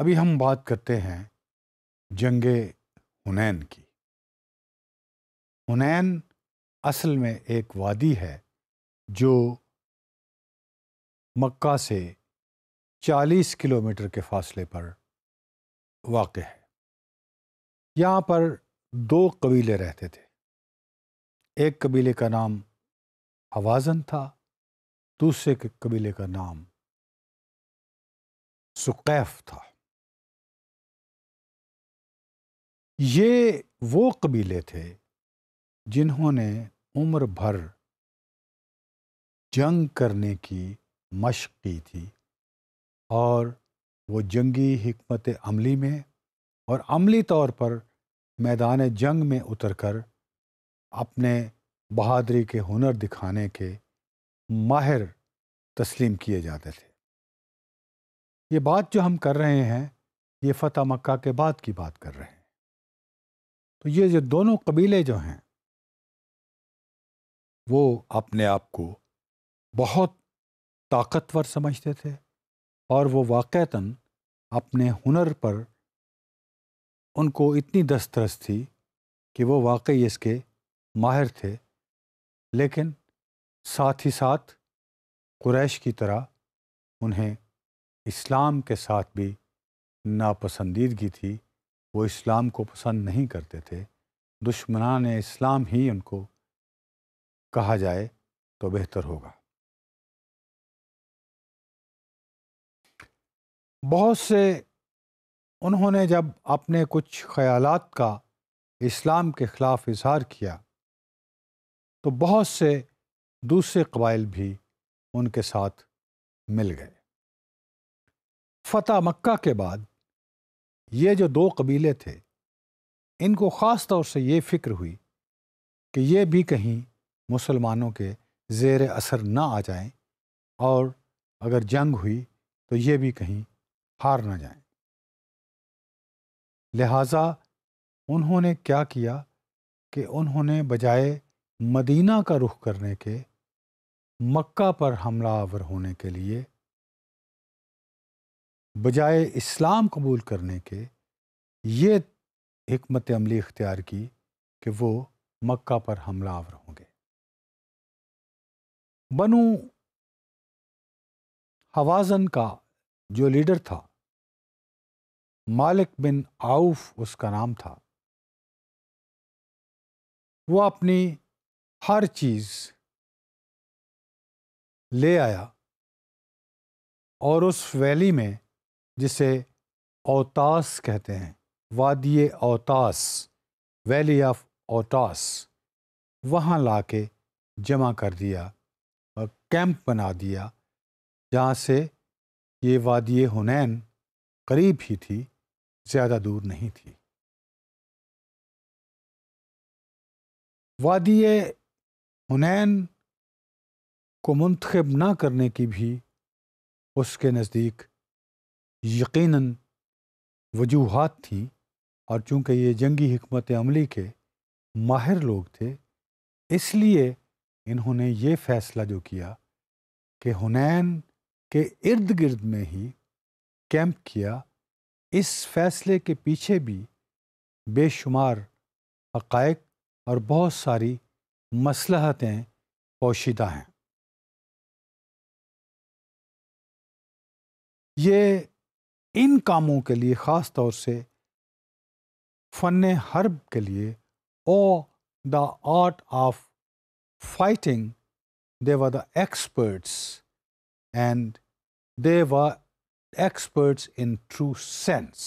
अभी हम बात करते हैं जंग हुनैन की हुनैन असल में एक वादी है जो मक्का से 40 किलोमीटर के फासले पर वाक़ है यहाँ पर दो कबीले रहते थे एक कबीले का नाम हवाजन था दूसरे कबीले का नाम सुकैफ था ये वो कबीले थे जिन्होंने उम्र भर जंग करने की मशक की थी और वो जंगी हमत अमली में और अमली तौर पर मैदान जंग में उतरकर अपने बहादरी के हुनर दिखाने के माहिर तस्लीम किए जाते थे ये बात जो हम कर रहे हैं ये फतेह मक्का के बाद की बात कर रहे हैं तो ये जो दोनों कबीले जो हैं वो अपने आप को बहुत ताकतवर समझते थे और वो वाक़ता अपने हुनर पर उनको इतनी दस्तरस थी कि वो वाकई इसके माहिर थे लेकिन साथ ही साथ कुरैश की तरह उन्हें इस्लाम के साथ भी नापसंदीदगी थी वो इस्लाम को पसंद नहीं करते थे दुश्मनान इस्लाम ही उनको कहा जाए तो बेहतर होगा बहुत से उन्होंने जब अपने कुछ ख्यालात का इस्लाम के ख़िलाफ़ इजहार किया तो बहुत से दूसरे कबाइल भी उनके साथ मिल गए फतेह मक्का के बाद ये जो दो कबीले थे इनको ख़ास तौर से ये फ़िक्र हुई कि ये भी कहीं मुसलमानों के ज़ेर असर ना आ जाएं और अगर जंग हुई तो ये भी कहीं हार ना जाएं। लिहाजा उन्होंने क्या किया कि उन्होंने बजाय मदीना का रुख करने के मक्का पर हमलावर होने के लिए बजाय इस्लाम कबूल करने के ये हमत अमली इख्तियार की कि वो मक्का पर हमलावर होंगे बनु हवाजन का जो लीडर था मालिक बिन आउफ उसका नाम था वो अपनी हर चीज़ ले आया और उस वैली में जिसे अवतास कहते हैं वादिय अवतास वैली ऑफ औतास वहाँ ला के जमा कर दिया और कैंप बना दिया जहाँ से ये वादिय हुनैन करीब ही थी ज़्यादा दूर नहीं थी वादिय हुनैन को मुंतखब ना करने की भी उसके नज़दीक यकीनन वजूहत थी और चूँकि ये जंगी हमत अमली के माहिर लोग थे इसलिए इन्होंने ये फ़ैसला जो किया कि हुनैन के इर्द गिर्द में ही कैंप किया इस फ़ैसले के पीछे भी बेशुमार हक़ और बहुत सारी मसलहतें पोशीदा हैं ये इन कामों के लिए ख़ास तौर से फ़न हर्ब के लिए और the art of fighting they were the experts and they were experts in true sense